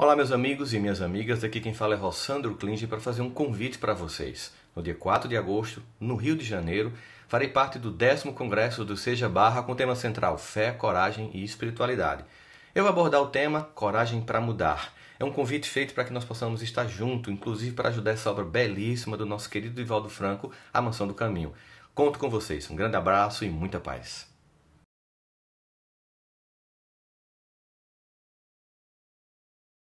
Olá, meus amigos e minhas amigas, aqui quem fala é Rossandro Klinge para fazer um convite para vocês. No dia 4 de agosto, no Rio de Janeiro, farei parte do 10 Congresso do Seja Barra com o tema central Fé, Coragem e Espiritualidade. Eu vou abordar o tema Coragem para Mudar. É um convite feito para que nós possamos estar junto, inclusive para ajudar essa obra belíssima do nosso querido Ivaldo Franco, A Mansão do Caminho. Conto com vocês. Um grande abraço e muita paz.